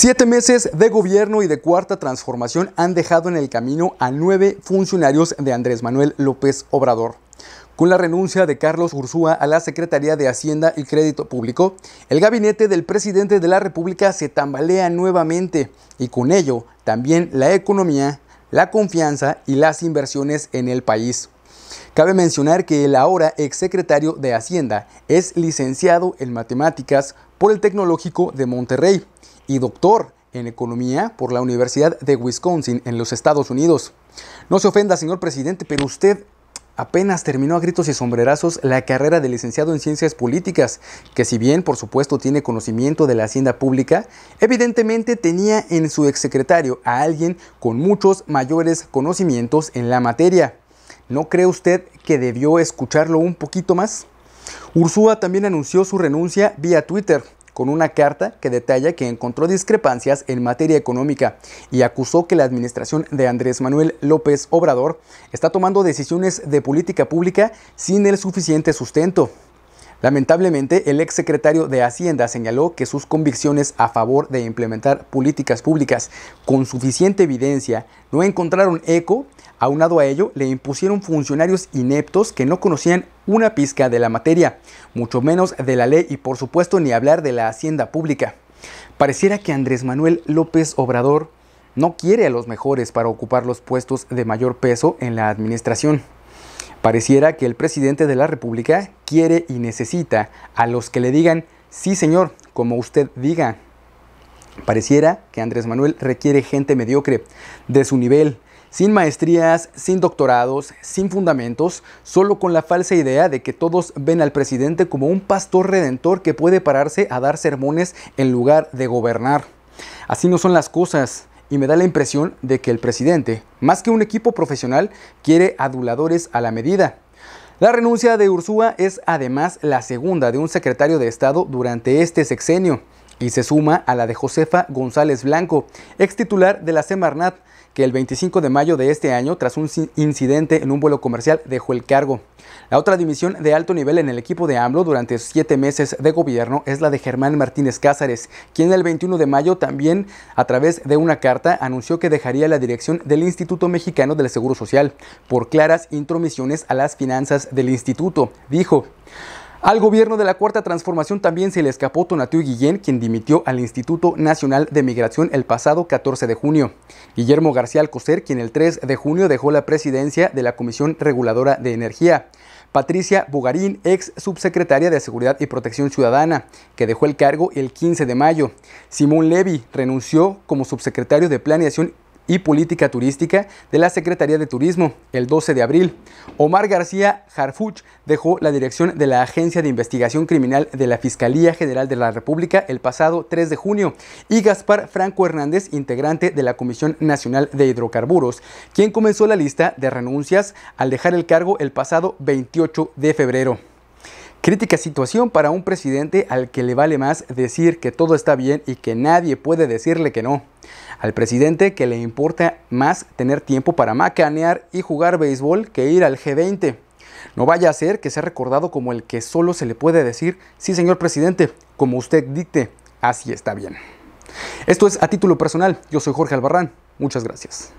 Siete meses de gobierno y de cuarta transformación han dejado en el camino a nueve funcionarios de Andrés Manuel López Obrador. Con la renuncia de Carlos Ursúa a la Secretaría de Hacienda y Crédito Público, el gabinete del presidente de la República se tambalea nuevamente y con ello también la economía, la confianza y las inversiones en el país. Cabe mencionar que el ahora exsecretario de Hacienda es licenciado en matemáticas por el Tecnológico de Monterrey y doctor en Economía por la Universidad de Wisconsin en los Estados Unidos. No se ofenda, señor presidente, pero usted apenas terminó a gritos y sombrerazos la carrera de licenciado en Ciencias Políticas, que si bien por supuesto tiene conocimiento de la hacienda pública, evidentemente tenía en su exsecretario a alguien con muchos mayores conocimientos en la materia. ¿No cree usted que debió escucharlo un poquito más? Ursúa también anunció su renuncia vía Twitter con una carta que detalla que encontró discrepancias en materia económica y acusó que la administración de Andrés Manuel López Obrador está tomando decisiones de política pública sin el suficiente sustento, Lamentablemente, el ex secretario de Hacienda señaló que sus convicciones a favor de implementar políticas públicas con suficiente evidencia no encontraron eco. Aunado a ello, le impusieron funcionarios ineptos que no conocían una pizca de la materia, mucho menos de la ley y por supuesto ni hablar de la hacienda pública. Pareciera que Andrés Manuel López Obrador no quiere a los mejores para ocupar los puestos de mayor peso en la administración. Pareciera que el presidente de la República quiere y necesita a los que le digan, sí señor, como usted diga. Pareciera que Andrés Manuel requiere gente mediocre, de su nivel, sin maestrías, sin doctorados, sin fundamentos, solo con la falsa idea de que todos ven al presidente como un pastor redentor que puede pararse a dar sermones en lugar de gobernar. Así no son las cosas y me da la impresión de que el presidente, más que un equipo profesional, quiere aduladores a la medida. La renuncia de Ursúa es además la segunda de un secretario de Estado durante este sexenio y se suma a la de Josefa González Blanco, ex titular de la Semarnat, que el 25 de mayo de este año, tras un incidente en un vuelo comercial, dejó el cargo. La otra dimisión de alto nivel en el equipo de AMLO durante siete meses de gobierno es la de Germán Martínez Cázares, quien el 21 de mayo también, a través de una carta, anunció que dejaría la dirección del Instituto Mexicano del Seguro Social por claras intromisiones a las finanzas del instituto. Dijo, al gobierno de la Cuarta Transformación también se le escapó Tonatiuh Guillén, quien dimitió al Instituto Nacional de Migración el pasado 14 de junio. Guillermo García Alcocer, quien el 3 de junio dejó la presidencia de la Comisión Reguladora de Energía. Patricia Bugarín, ex subsecretaria de Seguridad y Protección Ciudadana, que dejó el cargo el 15 de mayo. Simón Levy renunció como subsecretario de Planeación y Política Turística de la Secretaría de Turismo el 12 de abril. Omar García Jarfuch dejó la dirección de la Agencia de Investigación Criminal de la Fiscalía General de la República el pasado 3 de junio y Gaspar Franco Hernández, integrante de la Comisión Nacional de Hidrocarburos, quien comenzó la lista de renuncias al dejar el cargo el pasado 28 de febrero. Crítica situación para un presidente al que le vale más decir que todo está bien y que nadie puede decirle que no. Al presidente que le importa más tener tiempo para macanear y jugar béisbol que ir al G20. No vaya a ser que sea recordado como el que solo se le puede decir, sí señor presidente, como usted dicte, así está bien. Esto es a título personal, yo soy Jorge Albarrán, muchas gracias.